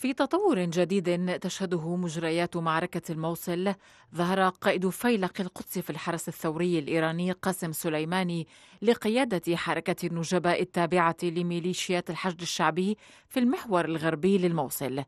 في تطور جديد تشهده مجريات معركة الموصل ظهر قائد فيلق القدس في الحرس الثوري الإيراني قاسم سليماني لقيادة حركة النجباء التابعة لميليشيات الحشد الشعبي في المحور الغربي للموصل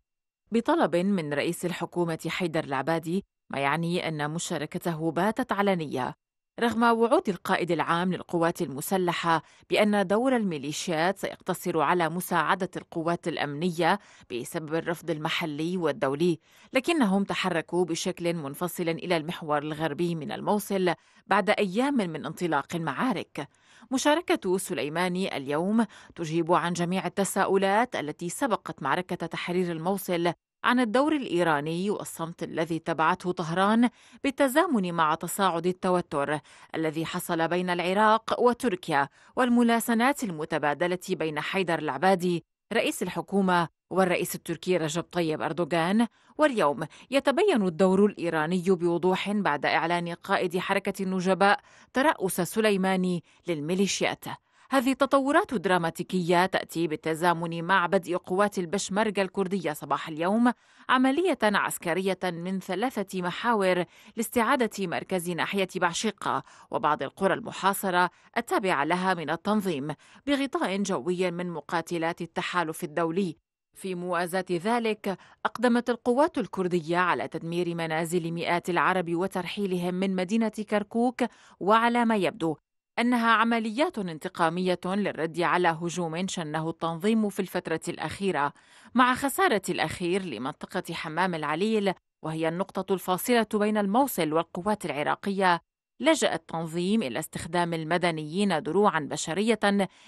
بطلب من رئيس الحكومة حيدر العبادي ما يعني أن مشاركته باتت علنية رغم وعود القائد العام للقوات المسلحه بان دور الميليشيات سيقتصر على مساعده القوات الامنيه بسبب الرفض المحلي والدولي لكنهم تحركوا بشكل منفصل الى المحور الغربي من الموصل بعد ايام من انطلاق المعارك مشاركه سليماني اليوم تجيب عن جميع التساؤلات التي سبقت معركه تحرير الموصل عن الدور الايراني والصمت الذي تبعته طهران بالتزامن مع تصاعد التوتر الذي حصل بين العراق وتركيا والملاسنات المتبادله بين حيدر العبادي رئيس الحكومه والرئيس التركي رجب طيب اردوغان واليوم يتبين الدور الايراني بوضوح بعد اعلان قائد حركه النجباء ترأس سليماني للميليشيات هذه التطورات الدراماتيكية تأتي بالتزامن مع بدء قوات البشمركة الكردية صباح اليوم عملية عسكرية من ثلاثة محاور لاستعادة مركز ناحية بعشقة وبعض القرى المحاصرة التابعة لها من التنظيم بغطاء جوي من مقاتلات التحالف الدولي في موازاة ذلك أقدمت القوات الكردية على تدمير منازل مئات العرب وترحيلهم من مدينة كركوك وعلى ما يبدو أنها عمليات انتقامية للرد على هجوم شنه التنظيم في الفترة الأخيرة مع خسارة الأخير لمنطقة حمام العليل وهي النقطة الفاصلة بين الموصل والقوات العراقية لجأ التنظيم إلى استخدام المدنيين دروعا بشرية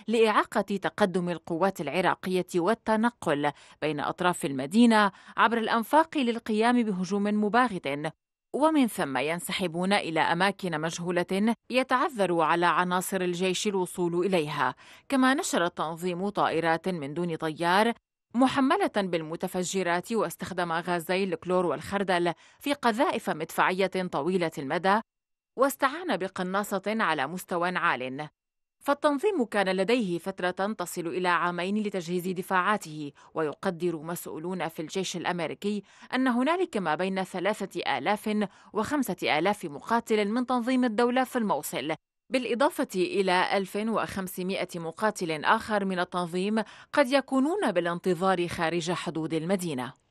لإعاقة تقدم القوات العراقية والتنقل بين أطراف المدينة عبر الأنفاق للقيام بهجوم مباغت ومن ثم ينسحبون إلى أماكن مجهولة يتعذر على عناصر الجيش الوصول إليها كما نشر التنظيم طائرات من دون طيار محملة بالمتفجرات واستخدم غازي الكلور والخردل في قذائف مدفعية طويلة المدى واستعان بقناصة على مستوى عال فالتنظيم كان لديه فترة تصل إلى عامين لتجهيز دفاعاته ويقدر مسؤولون في الجيش الأمريكي أن هنالك ما بين ثلاثة آلاف وخمسة آلاف مقاتل من تنظيم الدولة في الموصل بالإضافة إلى 1500 مقاتل آخر من التنظيم قد يكونون بالانتظار خارج حدود المدينة